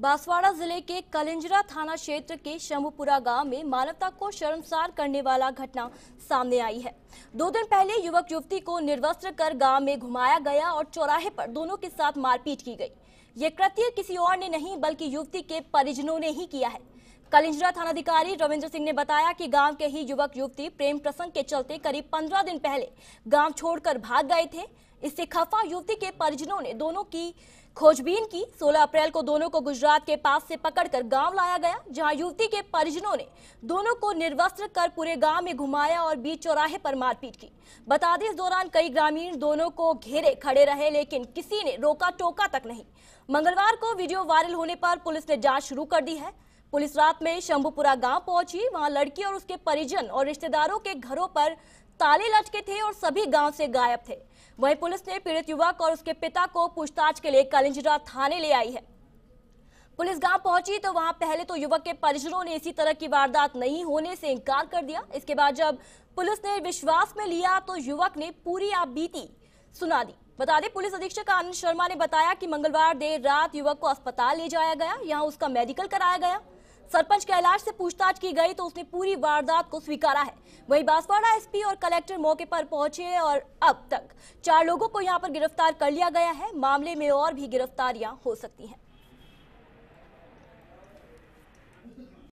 बांसवाड़ा जिले के कलिंजरा थाना क्षेत्र के शंभुपुरा गांव में मानवता को शर्मसार करने वाला घटना सामने आई है दो दिन पहले युवक युवती को निर्वस्त्र कर गांव में घुमाया गया और चौराहे पर दोनों के साथ मारपीट की गई ये कृत्य किसी और ने नहीं बल्कि युवती के परिजनों ने ही किया है कलिंजरा थानाधिकारी रविंद्र सिंह ने बताया कि गांव के ही युवक युवती प्रेम प्रसंग के चलते करीब पंद्रह दिन पहले गांव छोड़कर भाग गए थे इससे खफा युवती के परिजनों ने दोनों की खोजबीन की 16 अप्रैल को दोनों को गुजरात के पास से पकड़कर गांव लाया गया जहां युवती के परिजनों ने दोनों को निर्वस्त्र कर पूरे गांव में घुमाया और बीच चौराहे पर मारपीट की बता दें इस दौरान कई ग्रामीण दोनों को घेरे खड़े रहे लेकिन किसी ने रोका टोका तक नहीं मंगलवार को वीडियो वायरल होने पर पुलिस ने जाँच शुरू कर दी है पुलिस रात में शंभुपुरा गांव पहुंची वहां लड़की और उसके परिजन और रिश्तेदारों के घरों पर ताले लटके थे और सभी गांव से गायब थे वहीं पुलिस ने पीड़ित युवक और उसके पिता को पूछताछ के लिए कलिंजरा थाने ले आई है पुलिस गांव पहुंची तो वहां पहले तो युवक के परिजनों ने इसी तरह की वारदात नहीं होने से इनकार कर दिया इसके बाद जब पुलिस ने विश्वास में लिया तो युवक ने पूरी आप बीती सुना दी बता दें पुलिस अधीक्षक आनंद शर्मा ने बताया कि मंगलवार देर रात युवक को अस्पताल ले जाया गया यहाँ उसका मेडिकल कराया गया सरपंच कैलाश से पूछताछ की गई तो उसने पूरी वारदात को स्वीकारा है वहीं बांसवाड़ा एसपी और कलेक्टर मौके पर पहुंचे और अब तक चार लोगों को यहां पर गिरफ्तार कर लिया गया है मामले में और भी गिरफ्तारियां हो सकती हैं